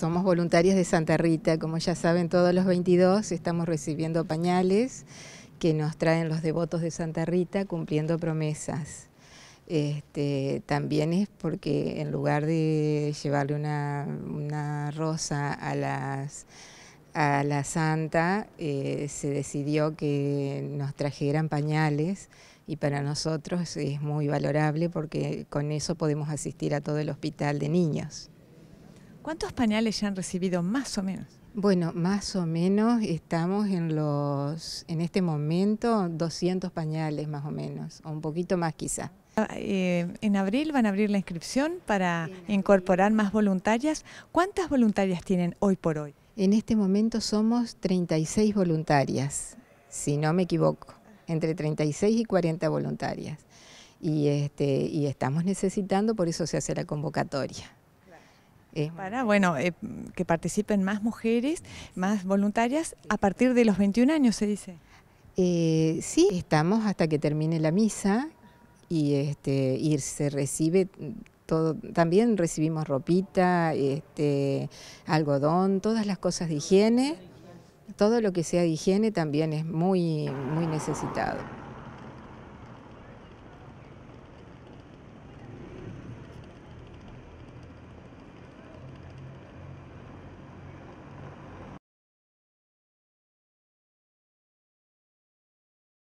somos voluntarias de Santa Rita, como ya saben todos los 22 estamos recibiendo pañales que nos traen los devotos de Santa Rita cumpliendo promesas. Este, también es porque en lugar de llevarle una, rosa a la santa eh, se decidió que nos trajeran pañales y para nosotros es muy valorable porque con eso podemos asistir a todo el hospital de niños. ¿Cuántos pañales ya han recibido más o menos? Bueno, más o menos estamos en los, en este momento, 200 pañales más o menos, o un poquito más quizá. Ah, eh, en abril van a abrir la inscripción para incorporar más voluntarias. ¿Cuántas voluntarias tienen hoy por hoy? En este momento somos 36 voluntarias, si no me equivoco, entre 36 y 40 voluntarias. Y, este, y estamos necesitando, por eso se hace la convocatoria. Para, bueno, eh, que participen más mujeres, más voluntarias, a partir de los 21 años, se dice. Eh, sí, estamos hasta que termine la misa y, este, se recibe También recibimos ropita, este, algodón, todas las cosas de higiene. Todo lo que sea de higiene también es muy, muy necesitado.